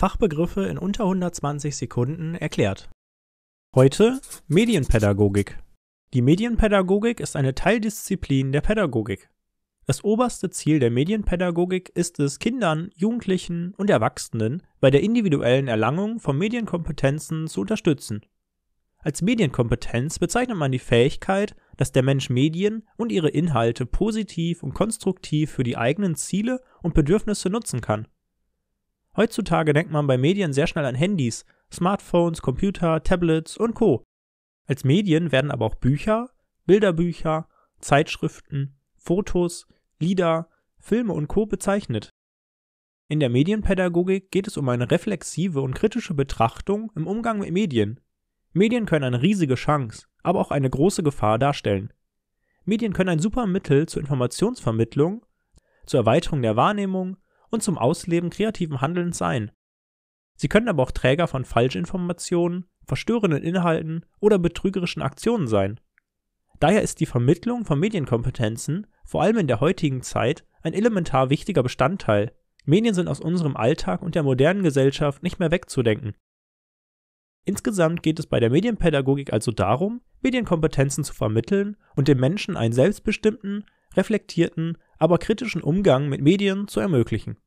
Fachbegriffe in unter 120 Sekunden erklärt. Heute Medienpädagogik. Die Medienpädagogik ist eine Teildisziplin der Pädagogik. Das oberste Ziel der Medienpädagogik ist es, Kindern, Jugendlichen und Erwachsenen bei der individuellen Erlangung von Medienkompetenzen zu unterstützen. Als Medienkompetenz bezeichnet man die Fähigkeit, dass der Mensch Medien und ihre Inhalte positiv und konstruktiv für die eigenen Ziele und Bedürfnisse nutzen kann. Heutzutage denkt man bei Medien sehr schnell an Handys, Smartphones, Computer, Tablets und Co. Als Medien werden aber auch Bücher, Bilderbücher, Zeitschriften, Fotos, Lieder, Filme und Co bezeichnet. In der Medienpädagogik geht es um eine reflexive und kritische Betrachtung im Umgang mit Medien. Medien können eine riesige Chance, aber auch eine große Gefahr darstellen. Medien können ein super Mittel zur Informationsvermittlung, zur Erweiterung der Wahrnehmung, und zum Ausleben kreativen Handelns sein. Sie können aber auch Träger von Falschinformationen, verstörenden Inhalten oder betrügerischen Aktionen sein. Daher ist die Vermittlung von Medienkompetenzen, vor allem in der heutigen Zeit, ein elementar wichtiger Bestandteil. Medien sind aus unserem Alltag und der modernen Gesellschaft nicht mehr wegzudenken. Insgesamt geht es bei der Medienpädagogik also darum, Medienkompetenzen zu vermitteln und den Menschen einen selbstbestimmten, reflektierten, aber kritischen Umgang mit Medien zu ermöglichen.